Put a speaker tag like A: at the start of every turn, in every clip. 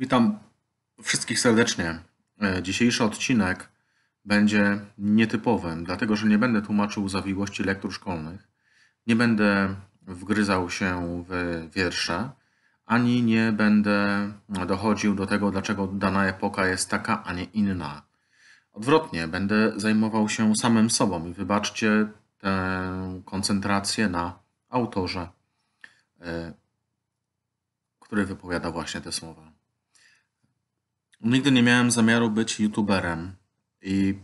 A: Witam wszystkich serdecznie. E, dzisiejszy odcinek będzie nietypowym, dlatego że nie będę tłumaczył zawiłości lektur szkolnych, nie będę wgryzał się w wiersze, ani nie będę dochodził do tego, dlaczego dana epoka jest taka, a nie inna. Odwrotnie, będę zajmował się samym sobą i wybaczcie tę koncentrację na autorze, e, który wypowiada właśnie te słowa. Nigdy nie miałem zamiaru być YouTuberem i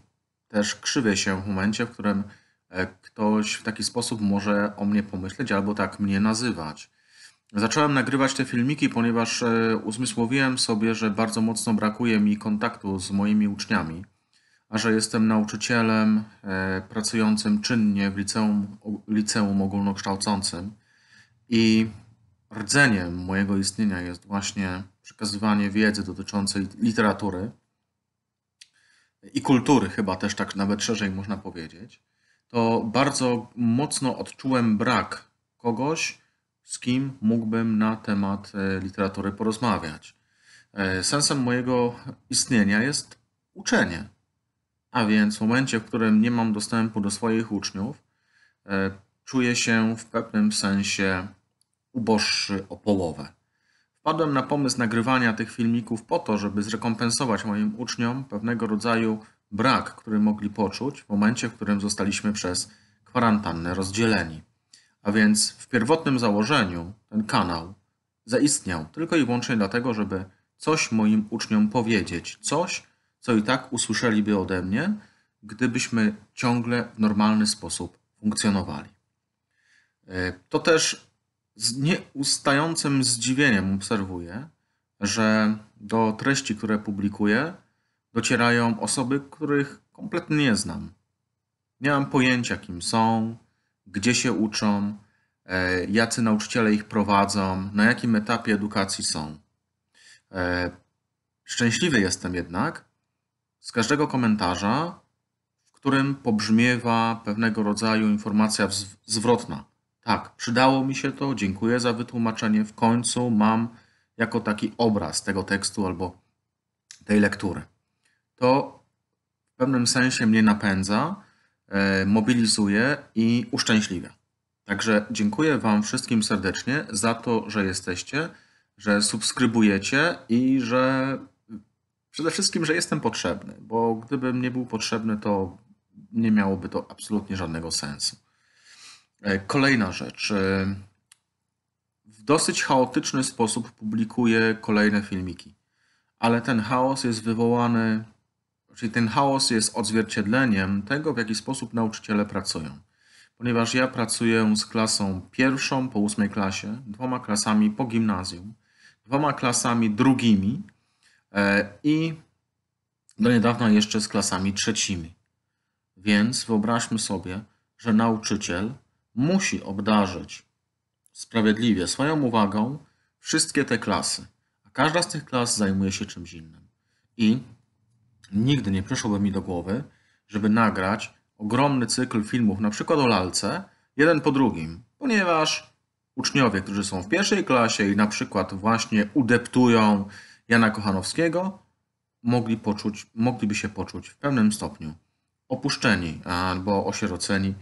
A: też krzywię się w momencie, w którym e, ktoś w taki sposób może o mnie pomyśleć albo tak mnie nazywać. Zacząłem nagrywać te filmiki, ponieważ e, uzmysłowiłem sobie, że bardzo mocno brakuje mi kontaktu z moimi uczniami, a że jestem nauczycielem e, pracującym czynnie w liceum, liceum ogólnokształcącym i rdzeniem mojego istnienia jest właśnie przekazywanie wiedzy dotyczącej literatury i kultury, chyba też tak nawet szerzej można powiedzieć, to bardzo mocno odczułem brak kogoś, z kim mógłbym na temat e, literatury porozmawiać. E, sensem mojego istnienia jest uczenie. A więc w momencie, w którym nie mam dostępu do swoich uczniów, e, czuję się w pewnym sensie uboższy o połowę. Wpadłem na pomysł nagrywania tych filmików po to, żeby zrekompensować moim uczniom pewnego rodzaju brak, który mogli poczuć w momencie, w którym zostaliśmy przez kwarantannę rozdzieleni. A więc w pierwotnym założeniu ten kanał zaistniał tylko i wyłącznie dlatego, żeby coś moim uczniom powiedzieć, coś, co i tak usłyszeliby ode mnie, gdybyśmy ciągle w normalny sposób funkcjonowali. E, to też z nieustającym zdziwieniem obserwuję, że do treści, które publikuję, docierają osoby, których kompletnie nie znam. Nie mam pojęcia, kim są, gdzie się uczą, e, jacy nauczyciele ich prowadzą, na jakim etapie edukacji są. E, szczęśliwy jestem jednak z każdego komentarza, w którym pobrzmiewa pewnego rodzaju informacja zwrotna tak, przydało mi się to, dziękuję za wytłumaczenie. W końcu mam jako taki obraz tego tekstu albo tej lektury. To w pewnym sensie mnie napędza, e, mobilizuje i uszczęśliwia. Także dziękuję Wam wszystkim serdecznie za to, że jesteście, że subskrybujecie i że przede wszystkim, że jestem potrzebny, bo gdybym nie był potrzebny, to nie miałoby to absolutnie żadnego sensu. E, kolejna rzecz. E, w dosyć chaotyczny sposób publikuję kolejne filmiki, ale ten chaos jest wywołany, czyli ten chaos jest odzwierciedleniem tego, w jaki sposób nauczyciele pracują. Ponieważ ja pracuję z klasą pierwszą po ósmej klasie, dwoma klasami po gimnazjum, dwoma klasami drugimi e, i do niedawna jeszcze z klasami trzecimi. Więc wyobraźmy sobie, że nauczyciel musi obdarzyć sprawiedliwie swoją uwagą wszystkie te klasy, a każda z tych klas zajmuje się czymś innym. I nigdy nie przyszłoby mi do głowy, żeby nagrać ogromny cykl filmów, na przykład o lalce, jeden po drugim, ponieważ uczniowie, którzy są w pierwszej klasie i na przykład właśnie udeptują Jana Kochanowskiego, mogli poczuć, mogliby się poczuć w pewnym stopniu opuszczeni albo osieroceni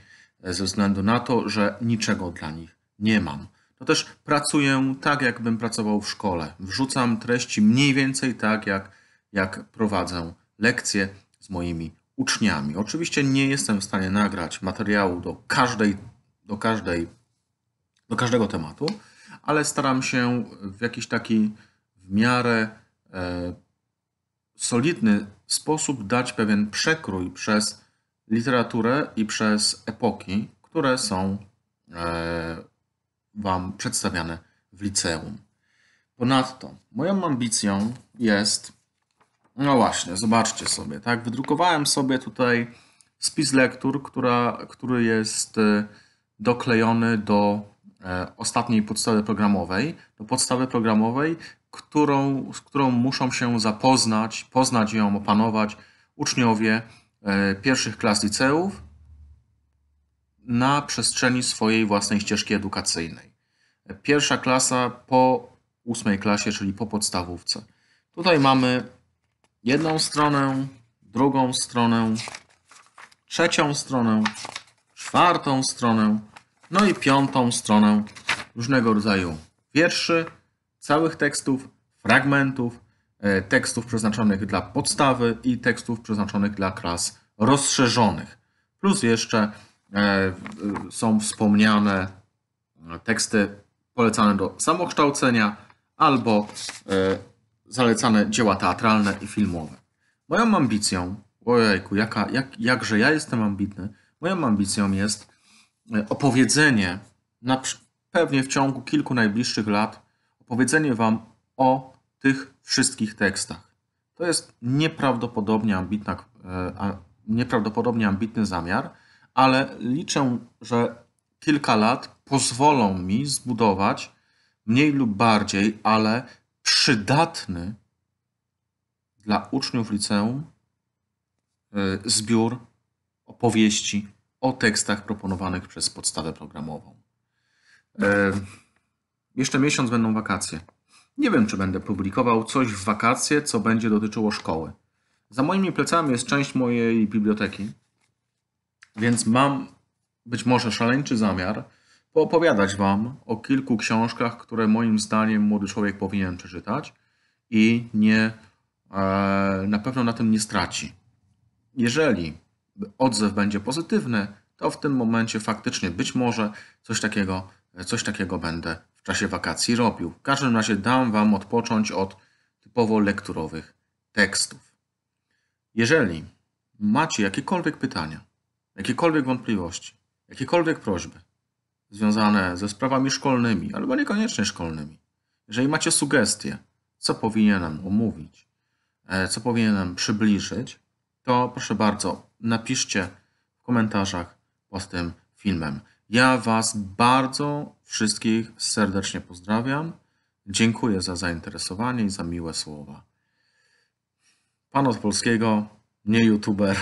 A: ze względu na to, że niczego dla nich nie mam. To też pracuję tak, jakbym pracował w szkole. Wrzucam treści mniej więcej tak, jak, jak prowadzę lekcje z moimi uczniami. Oczywiście nie jestem w stanie nagrać materiału do każdej, do każdej, do każdego tematu, ale staram się w jakiś taki w miarę e, solidny sposób dać pewien przekrój przez literaturę i przez epoki, które są e, Wam przedstawiane w liceum. Ponadto moją ambicją jest, no właśnie, zobaczcie sobie, tak, wydrukowałem sobie tutaj spis lektur, która, który jest e, doklejony do e, ostatniej podstawy programowej, do podstawy programowej, którą, z którą muszą się zapoznać, poznać ją, opanować uczniowie, E, pierwszych klas liceów na przestrzeni swojej własnej ścieżki edukacyjnej. Pierwsza klasa po ósmej klasie, czyli po podstawówce. Tutaj mamy jedną stronę, drugą stronę, trzecią stronę, czwartą stronę, no i piątą stronę różnego rodzaju wierszy, całych tekstów, fragmentów, E, tekstów przeznaczonych dla podstawy i tekstów przeznaczonych dla klas rozszerzonych. Plus jeszcze e, są wspomniane e, teksty polecane do samokształcenia albo zalecane dzieła teatralne i filmowe. Moją ambicją, ojejku, jaka, jak, jakże ja jestem ambitny, moją ambicją jest opowiedzenie, na, pewnie w ciągu kilku najbliższych lat, opowiedzenie Wam o tych wszystkich tekstach. To jest nieprawdopodobnie, ambitny, e, nieprawdopodobnie ambitny zamiar, ale liczę, że kilka lat pozwolą mi zbudować mniej lub bardziej, ale przydatny dla uczniów liceum e, zbiór opowieści o tekstach proponowanych przez podstawę programową. E, jeszcze miesiąc będą wakacje. Nie wiem, czy będę publikował coś w wakacje, co będzie dotyczyło szkoły. Za moimi plecami jest część mojej biblioteki, więc mam być może szaleńczy zamiar poopowiadać Wam o kilku książkach, które moim zdaniem młody człowiek powinien przeczytać i nie, e, na pewno na tym nie straci. Jeżeli odzew będzie pozytywny, to w tym momencie faktycznie być może coś takiego, e, coś takiego będę w czasie wakacji robił. W każdym razie dam Wam odpocząć od typowo lekturowych tekstów. Jeżeli macie jakiekolwiek pytania, jakiekolwiek wątpliwości, jakiekolwiek prośby związane ze sprawami szkolnymi albo niekoniecznie szkolnymi, jeżeli macie sugestie, co powinienem omówić, e, co powinienem przybliżyć, to proszę bardzo, napiszcie w komentarzach pod tym filmem. Ja Was bardzo Wszystkich serdecznie pozdrawiam. Dziękuję za zainteresowanie i za miłe słowa. Pan od polskiego, nie youtuber.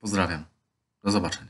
A: Pozdrawiam. Do zobaczenia.